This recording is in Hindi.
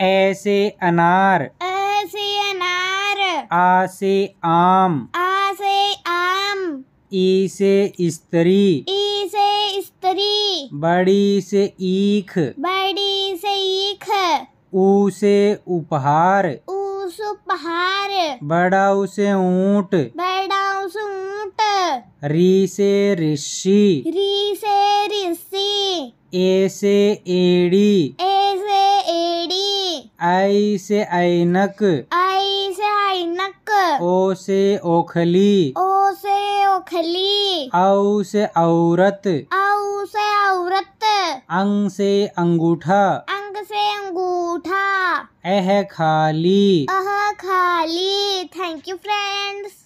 ऐसे अनार ऐसे अनार आसे आम आसे आम ई से स्त्री ईसे स्त्री बड़ी से ईख बड़ी से ईख ऊसे उपहार ऊ उपहार बड़ा उसे ऊंट बड़ा उसे ऊंट री से ऋषि री से ऋषि ऐसे एड़ी ऐसे आई से ऐनक आई से ऐनक ओ से ओखली ओ से ओखली औ से औरत औ से औरत अंग से अंगूठा अंग से अंगूठा अह खाली अह खाली थैंक यू फ्रेंड्स